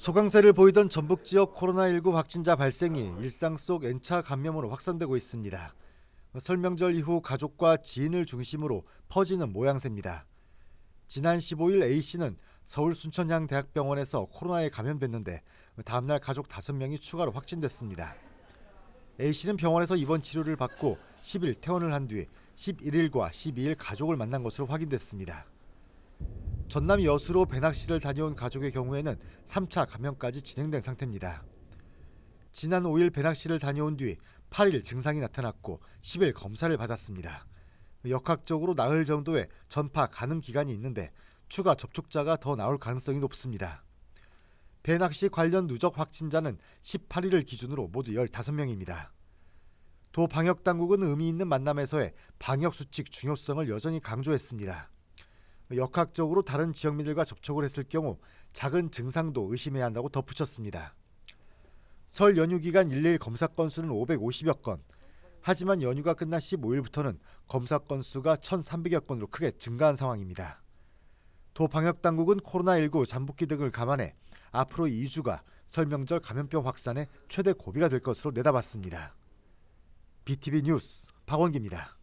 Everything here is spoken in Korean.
소강세를 보이던 전북 지역 코로나19 확진자 발생이 일상 속 N차 감염으로 확산되고 있습니다. 설명절 이후 가족과 지인을 중심으로 퍼지는 모양새입니다. 지난 15일 A씨는 서울 순천향 대학병원에서 코로나에 감염됐는데 다음날 가족 5명이 추가로 확진됐습니다. A씨는 병원에서 입원 치료를 받고 10일 퇴원을 한 뒤 11일과 12일 가족을 만난 것으로 확인됐습니다. 전남 여수로 배낚시를 다녀온 가족의 경우에는 3차 감염까지 진행된 상태입니다. 지난 5일 배낚시를 다녀온 뒤 8일 증상이 나타났고 10일 검사를 받았습니다. 역학적으로 나흘 정도의 전파 가능 기간이 있는데 추가 접촉자가 더 나올 가능성이 높습니다. 배낚시 관련 누적 확진자는 18일을 기준으로 모두 15명입니다. 도 방역 당국은 의미 있는 만남에서의 방역 수칙 중요성을 여전히 강조했습니다. 역학적으로 다른 지역민들과 접촉을 했을 경우 작은 증상도 의심해야 한다고 덧붙였습니다. 설 연휴 기간 1일 검사 건수는 550여 건. 하지만 연휴가 끝난 15일부터는 검사 건수가 1,300여 건으로 크게 증가한 상황입니다. 도 방역 당국은 코로나19 잠복기 등을 감안해 앞으로 2주가 설명절 감염병 확산의 최대 고비가 될 것으로 내다봤습니다. BTV 뉴스 박원기입니다.